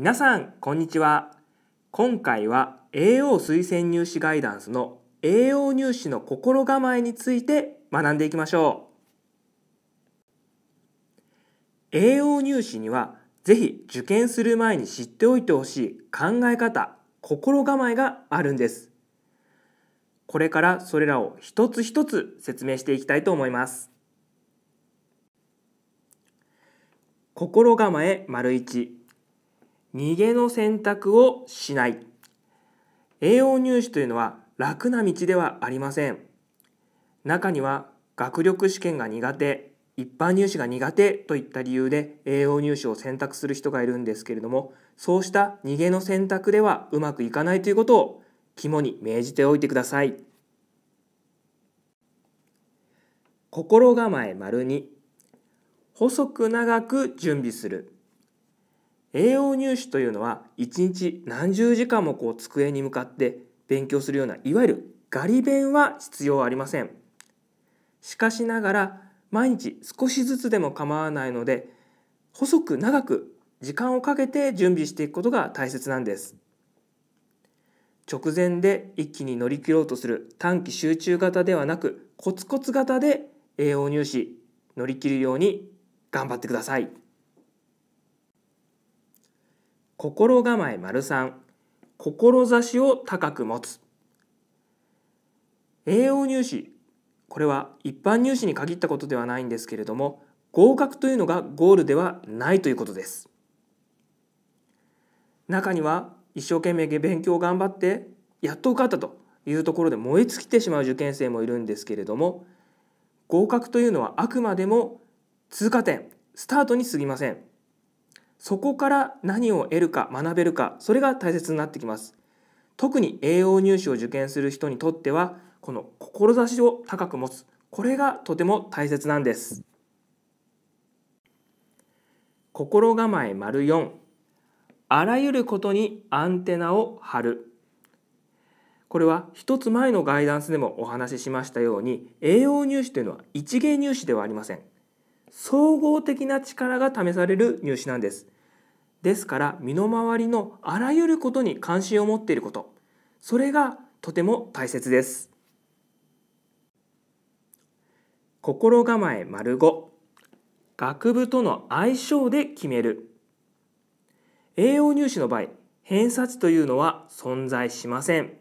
皆さんこんにちは今回は栄養推薦入試ガイダンスの栄養入試の心構えについて学んでいきましょう栄養入試にはぜひ受験する前に知っておいてほしい考え方心構えがあるんですこれからそれらを一つ一つ説明していきたいと思います心構え丸1逃げの選択をしない。栄養入試というのは楽な道ではありません。中には学力試験が苦手、一般入試が苦手といった理由で栄養入試を選択する人がいるんですけれども、そうした逃げの選択ではうまくいかないということを肝に銘じておいてください。心構え丸2細く長く準備する栄養入試というのは一日何十時間もこう机に向かって勉強するようないわゆるガリ勉は必要ありませんしかしながら毎日少しずつでも構わないので細く長く時間をかけて準備していくことが大切なんです直前で一気に乗り切ろうとする短期集中型ではなくコツコツ型で栄養入試乗り切るように頑張ってください。心構え丸三志を高く持つ栄養入試これは一般入試に限ったことではないんですけれども合格というのがゴールではないということです中には一生懸命勉強を頑張ってやっと受かったというところで燃え尽きてしまう受験生もいるんですけれども合格というのはあくまでも通過点スタートに過ぎませんそこから何を得るか学べるかそれが大切になってきます特に栄養入試を受験する人にとってはこの志を高く持つこれがとても大切なんです心構え丸4あらゆることにアンテナを張るこれは一つ前のガイダンスでもお話ししましたように栄養入試というのは一芸入試ではありません総合的な力が試される入試なんですですから身の回りのあらゆることに関心を持っていることそれがとても大切です心構え丸五学部との相性で決める栄養入試の場合偏差値というのは存在しません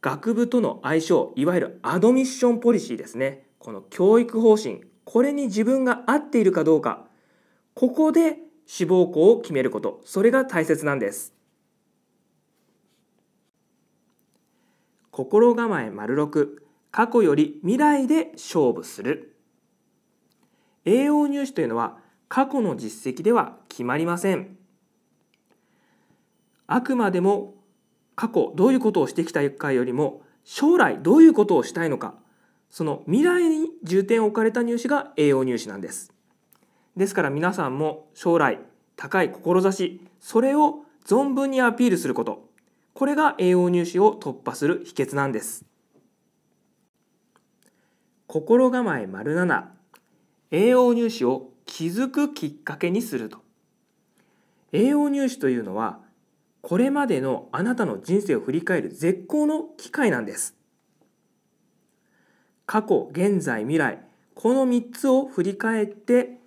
学部との相性いわゆるアドミッションポリシーですねこの教育方針これに自分が合っているかどうかここで志望校を決めることそれが大切なんです心構え丸六過去より未来で勝負する栄養入試というのは過去の実績では決まりませんあくまでも過去どういうことをしてきたかよりも将来どういうことをしたいのかその未来に重点を置かれた入試が栄養入試なんですですから皆さんも将来高い志それを存分にアピールすることこれが栄養入試を突破する秘訣なんです心構え丸7栄養入試を気づくきっかけにすると栄養入試というのはこれまでのあなたの人生を振り返る絶好の機会なんです過去現在未来この3つを振り返って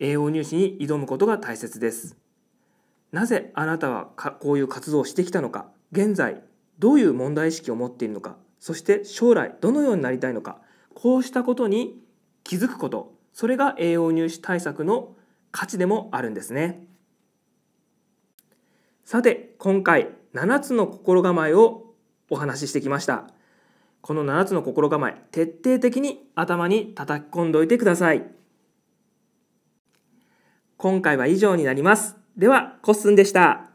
栄養入試に挑むことが大切ですなぜあなたはこういう活動をしてきたのか現在どういう問題意識を持っているのかそして将来どのようになりたいのかこうしたことに気づくことそれが栄養入試対策の価値でもあるんですねさて今回7つの心構えをお話ししてきましたこの7つの心構え徹底的に頭に叩き込んでおいてください今回は以上になりますではコッスンでした